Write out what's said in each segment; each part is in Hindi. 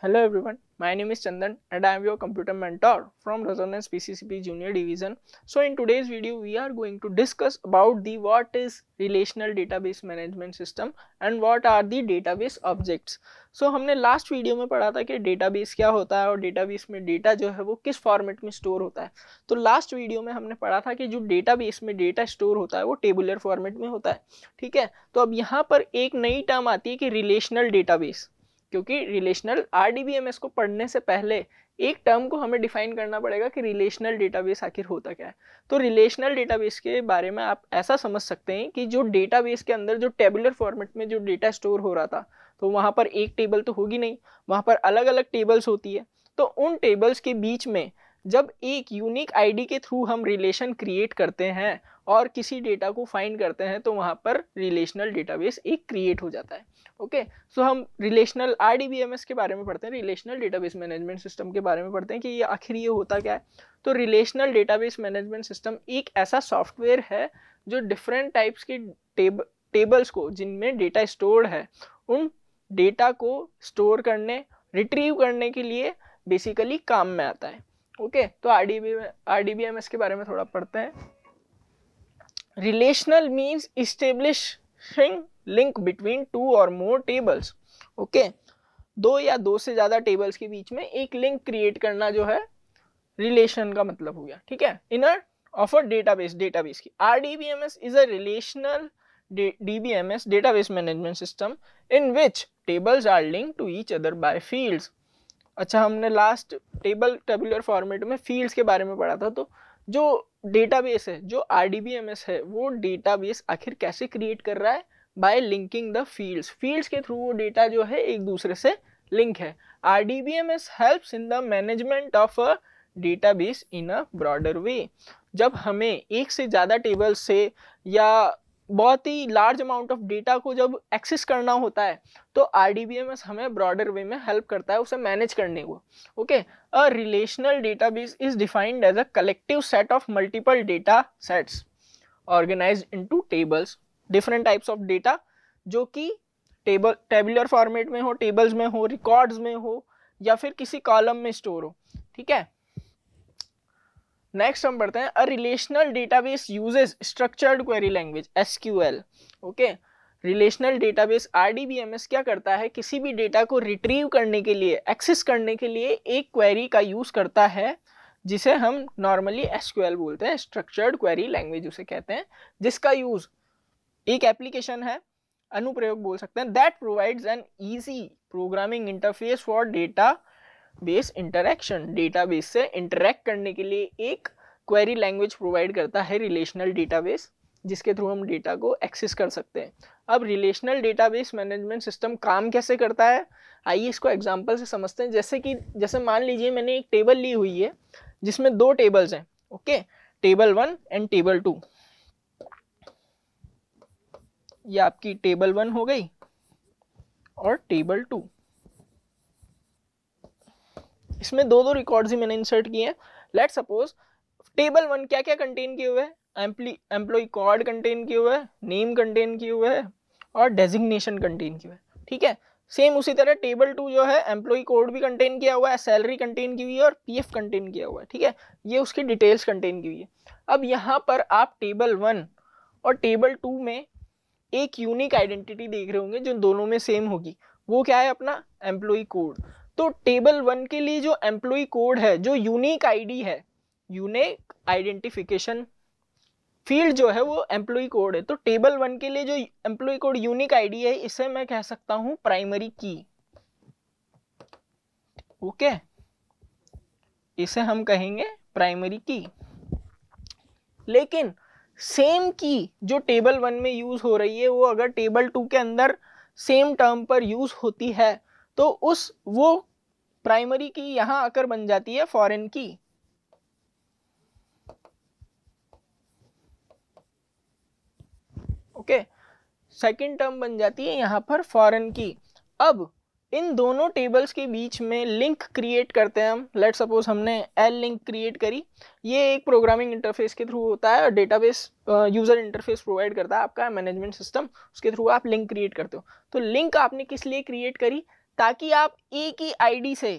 Hello everyone, my name is Chandan and I am your computer mentor from Resonance PCCP Junior Division. So in today's video we are going to discuss about the what is relational database management system and what are the database objects. So हमने last video में पढ़ा था कि database क्या होता है और database में data जो है वो किस format में store होता है तो last video में हमने पढ़ा था कि जो database में data store होता है वो tabular format में होता है ठीक है तो अब यहाँ पर एक नई term आती है कि relational database क्योंकि रिलेशनल आर को पढ़ने से पहले एक टर्म को हमें डिफाइन करना पड़ेगा कि रिलेशनल डेटाबेस आखिर होता क्या है तो रिलेशनल डेटाबेस के बारे में आप ऐसा समझ सकते हैं कि जो डेटाबेस के अंदर जो टेबुलर फॉर्मेट में जो डेटा स्टोर हो रहा था तो वहाँ पर एक टेबल तो होगी नहीं वहाँ पर अलग अलग टेबल्स होती है तो उन टेबल्स के बीच में जब एक यूनिक आईडी के थ्रू हम रिलेशन क्रिएट करते हैं और किसी डेटा को फाइंड करते हैं तो वहाँ पर रिलेशनल डेटाबेस एक क्रिएट हो जाता है ओके सो हम रिलेशनल आर के बारे में पढ़ते हैं रिलेशनल डेटाबेस मैनेजमेंट सिस्टम के बारे में पढ़ते हैं कि ये आखिर ये होता क्या है तो रिलेशनल डेटाबेस मैनेजमेंट सिस्टम एक ऐसा सॉफ्टवेयर है जो डिफरेंट टाइप्स के टेब टेबल्स को जिनमें डेटा स्टोर्ड है उन डेटा को स्टोर करने रिट्रीव करने के लिए बेसिकली काम में आता है ओके okay, तो आर डी के बारे में थोड़ा पढ़ते हैं relational means establishing link between two or more tables okay दो या दो से ज़्यादा टेबल्स के बीच में एक लिंक क्रिएट करना जो है रिलेशन का मतलब हो गया ठीक है inner of a database database की R D B M S is a relational D B M S database management system in which tables are link to each other by fields अच्छा हमने लास्ट टेबल टेबुलर फॉर्मेट में फील्ड्स के बारे में पढ़ा था तो जो डेटाबेस है जो एस है वो डेटाबेस आखिर कैसे क्रिएट कर रहा है by linking the fields fields के थ्रू वो डेटा जो है एक दूसरे से लिंक है R D B M S helps in the management of a data base in a broader way जब हमें एक से ज़्यादा टेबल से या बहुत ही लार्ज अमाउंट ऑफ डेटा को जब एक्सेस करना होता है तो आर हमें ब्रॉडर वे में हेल्प करता है उसे मैनेज करने को okay a relational base is defined as a collective set of multiple data sets organise to tables different types of data जो कि टेबल टेबुलर फॉर्मेट में हो टेबल्स में हो रिकॉर्ड्स में हो या फिर किसी कॉलम में स्टोर हो ठीक है नेक्स्ट हम पढ़ते हैं a relational database uses structured query language S okay relational database RDBMS क्या करता है किसी भी डेटा को रिट्रीव करने के लिए एक्सेस करने के लिए एक क्वेरी का यूज़ करता है जिसे हम नॉर्मली एस बोलते हैं स्ट्रक्चर्ड क्वेरी लैंग्वेज उसे कहते हैं जिसका यूज़ एक एप्लीकेशन है अनुप्रयोग बोल सकते हैं that provides an easy programming interface for data base interaction database से इंटरेक्ट करने के लिए एक क्वेरी लैंग्वेज प्रोवाइड करता है रिलेशनल डेटाबेस जिसके थ्रू हम डेटा को एक्सेस कर सकते हैं अब रिलेशनल डेटाबेस मैनेजमेंट सिस्टम काम कैसे करता है आइए इसको एग्जांपल से समझते हैं जैसे कि जैसे मान लीजिए मैंने एक टेबल ली हुई है जिसमें दो टेबल्स हैं okay table one and table two ये आपकी टेबल वन हो गई और टेबल टू इसमें दो दो रिकॉर्ड्स ही मैंने इंसर्ट किए हैं लेट सपोज टेबल वन क्या क्या कंटेन किए हुए हैं एम्प्लॉय कॉर्ड कंटेन किए हुए हैं नेम कंटेन किए हुए है और डेजिग्नेशन कंटेन किए हुए ठीक है सेम उसी तरह टेबल टू जो है एम्प्लॉय कोड भी कंटेन किया हुआ है सैलरी कंटेन की हुई है और पीएफ कंटेन किया हुआ है ठीक है ये उसकी डिटेल्स कंटेन की हुई है अब यहाँ पर आप टेबल वन और टेबल टू में एक यूनिक आइडेंटिटी देख रहे होंगे जो दोनों में सेम होगी वो क्या है अपना एम्प्लॉय कोड तो टेबल वन के लिए जो एम्प्लॉय कोड है जो यूनिक आईडी है यूनिक आइडेंटिफिकेशन फील्ड जो है वो एम्प्लॉय कोड है तो टेबल वन के लिए जो एम्प्लॉय कोड यूनिक आईडी है इसे मैं कह सकता हूं प्राइमरी की ओके इसे हम कहेंगे प्राइमरी की लेकिन सेम की जो टेबल वन में यूज हो रही है वो अगर टेबल टू के अंदर सेम टर्म पर यूज होती है तो उस वो प्राइमरी की यहां आकर बन जाती है फॉरेन की ओके सेकेंड टर्म बन जाती है यहां पर फॉरेन की अब इन दोनों टेबल्स के बीच में लिंक क्रिएट करते हैं हम लेट सपोज हमने एल लिंक क्रिएट करी ये एक प्रोग्रामिंग इंटरफेस के थ्रू होता है और डेटाबेस यूज़र इंटरफेस प्रोवाइड करता है आपका मैनेजमेंट सिस्टम उसके थ्रू आप लिंक क्रिएट करते हो तो लिंक आपने किस लिए क्रिएट करी ताकि आप एक ही आईडी से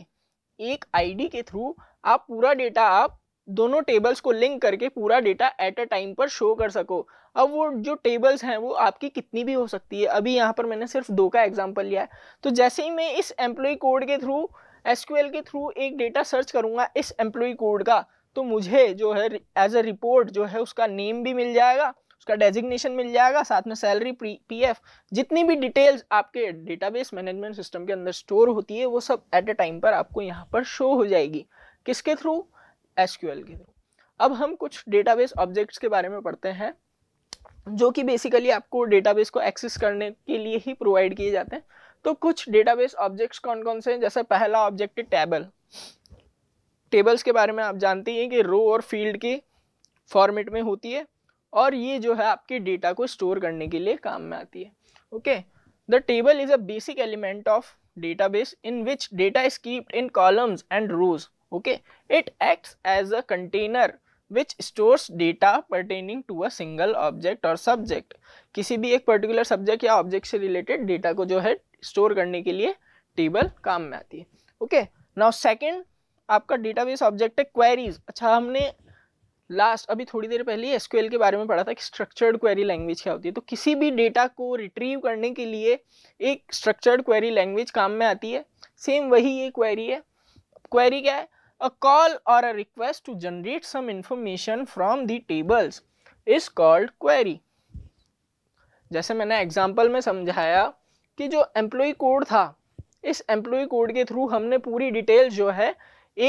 एक आईडी के थ्रू आप पूरा डेटा आप दोनों टेबल्स को लिंक करके पूरा डेटा एट अ टाइम पर शो कर सको अब वो जो टेबल्स हैं वो आपकी कितनी भी हो सकती है अभी यहाँ पर मैंने सिर्फ दो का एग्जाम्पल लिया है तो जैसे ही मैं इस एम्प्लॉय कोड के थ्रू एस के थ्रू एक डेटा सर्च करूँगा इस एम्प्लॉय कोड का तो मुझे जो है एज अ रिपोर्ट जो है उसका नेम भी मिल जाएगा उसका डेजिग्नेशन मिल जाएगा साथ में सैलरी पी एफ जितनी भी डिटेल्स आपके डेटाबेस मैनेजमेंट सिस्टम के अंदर स्टोर होती है वो सब एट अ टाइम पर आपको यहाँ पर शो हो जाएगी किसके थ्रू एस के थ्रू अब हम कुछ डेटाबेस ऑब्जेक्ट्स के बारे में पढ़ते हैं जो कि बेसिकली आपको डेटाबेस को एक्सेस करने के लिए ही प्रोवाइड किए जाते हैं तो कुछ डेटाबेस ऑब्जेक्ट्स कौन कौन से हैं जैसे पहला ऑब्जेक्ट है टेबल टेबल्स के बारे में आप जानते हैं कि रो और फील्ड की फॉर्मेट में होती है और ये जो है आपके डेटा को स्टोर करने के लिए काम में आती है okay the table is a basic element of data base in which data is keeped in columns and rows okay it acts as a container which stores data pertaining to a single object or subject किसी भी एक पर्टिकुलर सब्जेक्ट या ऑब्जेक्ट से रिलेटेड डेटा को जो है स्टोर करने के लिए टेबल काम में आती है ओके नाउ सेकेंड आपका डेटाबेस ऑब्जेक्ट है क्वेरीज अच्छा हमने लास्ट अभी थोड़ी देर पहले एसक्यूएल के बारे में पढ़ा था कि स्ट्रक्चर्ड क्वेरी लैंग्वेज क्या होती है तो किसी भी डेटा को रिट्रीव करने के लिए एक स्ट्रक्चर्ड क्वेरी लैंग्वेज काम में आती है सेम वही ये क्वेरी है क्वेरी क्या है a call or a request to generate some information from the tables is called query जैसे मैंने एग्जाम्पल में समझाया कि जो एम्प्लॉय कोड था इस एम्प्लॉय कोड के थ्रू हमने पूरी डिटेल जो है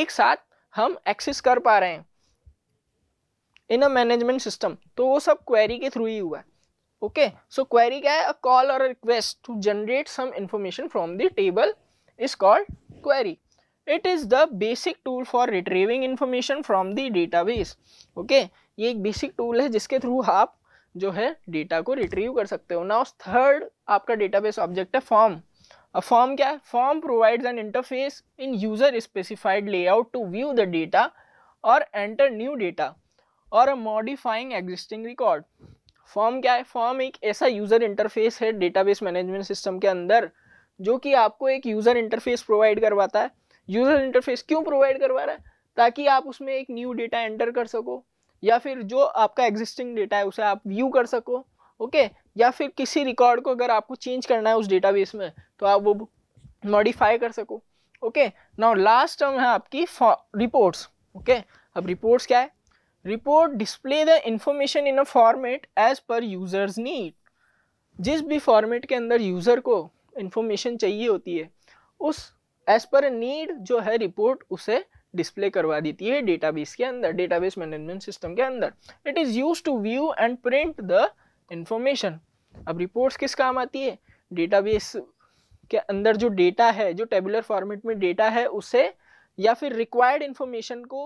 एक साथ हम एक्सेस कर पा रहे हैं इन अ मैनेजमेंट सिस्टम तो वो सब क्वेरी के थ्रू ही हुआ है ओके सो क्वेरी क्या है a call or request to generate some information from the table is called query it is the basic tool for retrieving information from data database okay ये एक बेसिक टूल है जिसके थ्रू आप जो है डेटा को रिट्रीव कर सकते हो ना थर्ड आपका डेटाबेस ऑब्जेक्ट है फॉर्म अ फॉर्म क्या है form provides an interface in user specified layout to view the data और एंटर न्यू डेटा और मॉडिफाइंग एग्जिस्टिंग रिकॉर्ड फॉर्म क्या है फॉर्म एक ऐसा यूज़र इंटरफेस है डेटाबेस मैनेजमेंट सिस्टम के अंदर जो कि आपको एक यूज़र इंटरफेस प्रोवाइड करवाता है यूज़र इंटरफेस क्यों प्रोवाइड करवा रहा है ताकि आप उसमें एक न्यू डेटा एंटर कर सको या फिर जो आपका एग्जिस्टिंग डेटा है उसे आप व्यू कर सको ओके या फिर किसी रिकॉर्ड को अगर आपको चेंज करना है उस डेटाबेस में तो आप वो मॉडिफाई कर सको ओके नाउ लास्ट टर्म है आपकी रिपोर्ट्स ओके अब रिपोर्ट्स क्या है report display the information in a format as per users need जिस भी फॉर्मेट के अंदर यूज़र को इंफॉर्मेशन चाहिए होती है उस एज पर नीड जो है रिपोर्ट उसे डिस्प्ले करवा देती है डेटाबेस के अंदर डेटाबेस मैनेजमेंट सिस्टम के अंदर it is use to view and print the information अब रिपोर्ट्स किस काम आती है डेटाबेस के अंदर जो डेटा है जो टेबुलर फॉर्मेट में डेटा है उसे या फिर रिक्वायर्ड इन्फॉर्मेशन को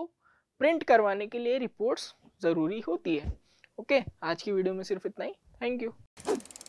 प्रिंट करवाने के लिए रिपोर्ट्स ज़रूरी होती है ओके आज की वीडियो में सिर्फ इतना ही थैंक यू